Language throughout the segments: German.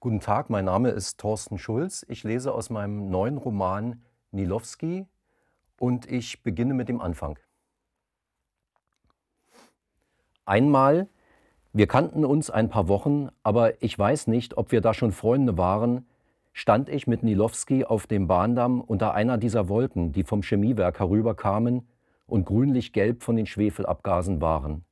Guten Tag, mein Name ist Thorsten Schulz. Ich lese aus meinem neuen Roman Nilowski und ich beginne mit dem Anfang. Einmal, wir kannten uns ein paar Wochen, aber ich weiß nicht, ob wir da schon Freunde waren, stand ich mit Nilowski auf dem Bahndamm unter einer dieser Wolken, die vom Chemiewerk herüberkamen und grünlich-gelb von den Schwefelabgasen waren.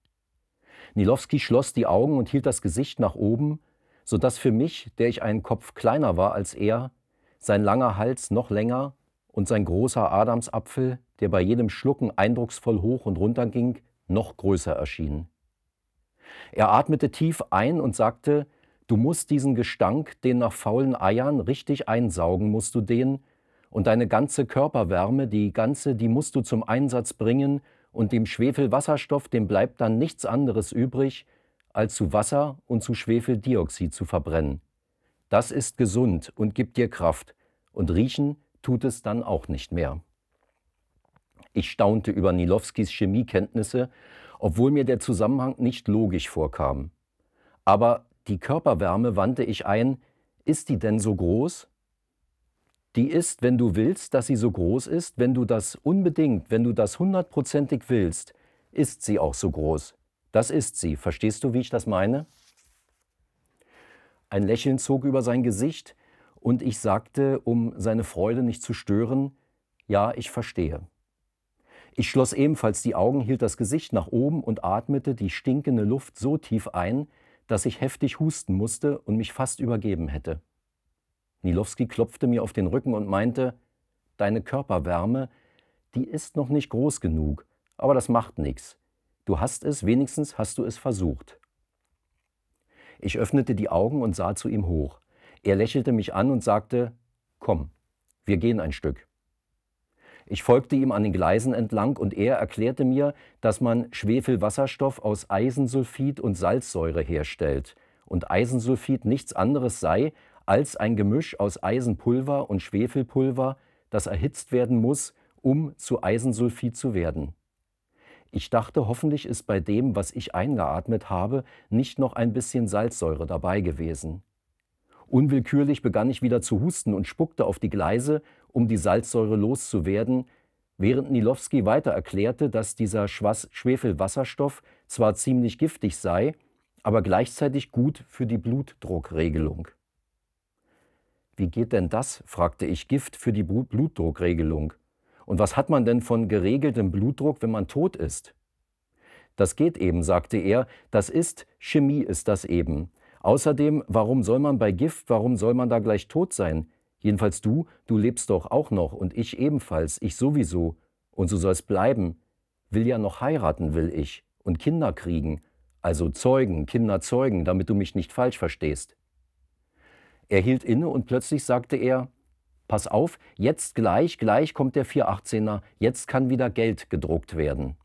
Nilowski schloss die Augen und hielt das Gesicht nach oben, so dass für mich, der ich einen Kopf kleiner war als er, sein langer Hals noch länger und sein großer Adamsapfel, der bei jedem Schlucken eindrucksvoll hoch und runter ging, noch größer erschien. Er atmete tief ein und sagte, du musst diesen Gestank, den nach faulen Eiern, richtig einsaugen musst du den, und deine ganze Körperwärme, die ganze, die musst du zum Einsatz bringen, und dem Schwefelwasserstoff, dem bleibt dann nichts anderes übrig, als zu Wasser und zu Schwefeldioxid zu verbrennen. Das ist gesund und gibt dir Kraft, und riechen tut es dann auch nicht mehr. Ich staunte über Nilowskis Chemiekenntnisse, obwohl mir der Zusammenhang nicht logisch vorkam. Aber die Körperwärme wandte ich ein, ist die denn so groß? Die ist, wenn du willst, dass sie so groß ist, wenn du das unbedingt, wenn du das hundertprozentig willst, ist sie auch so groß. Das ist sie. Verstehst du, wie ich das meine? Ein Lächeln zog über sein Gesicht und ich sagte, um seine Freude nicht zu stören, ja, ich verstehe. Ich schloss ebenfalls die Augen, hielt das Gesicht nach oben und atmete die stinkende Luft so tief ein, dass ich heftig husten musste und mich fast übergeben hätte. Nilowski klopfte mir auf den Rücken und meinte, deine Körperwärme, die ist noch nicht groß genug, aber das macht nichts. Du hast es, wenigstens hast du es versucht. Ich öffnete die Augen und sah zu ihm hoch. Er lächelte mich an und sagte, Komm, wir gehen ein Stück. Ich folgte ihm an den Gleisen entlang und er erklärte mir, dass man Schwefelwasserstoff aus Eisensulfid und Salzsäure herstellt und Eisensulfid nichts anderes sei als ein Gemisch aus Eisenpulver und Schwefelpulver, das erhitzt werden muss, um zu Eisensulfid zu werden. Ich dachte, hoffentlich ist bei dem, was ich eingeatmet habe, nicht noch ein bisschen Salzsäure dabei gewesen. Unwillkürlich begann ich wieder zu husten und spuckte auf die Gleise, um die Salzsäure loszuwerden, während Nilowski weiter erklärte, dass dieser Schwefelwasserstoff zwar ziemlich giftig sei, aber gleichzeitig gut für die Blutdruckregelung. Wie geht denn das? fragte ich. Gift für die Blutdruckregelung. Und was hat man denn von geregeltem Blutdruck, wenn man tot ist? Das geht eben, sagte er, das ist, Chemie ist das eben. Außerdem, warum soll man bei Gift, warum soll man da gleich tot sein? Jedenfalls du, du lebst doch auch noch und ich ebenfalls, ich sowieso. Und du sollst bleiben. Will ja noch heiraten, will ich. Und Kinder kriegen. Also Zeugen, Kinder zeugen, damit du mich nicht falsch verstehst. Er hielt inne und plötzlich sagte er, pass auf, jetzt gleich, gleich kommt der 418er, jetzt kann wieder Geld gedruckt werden.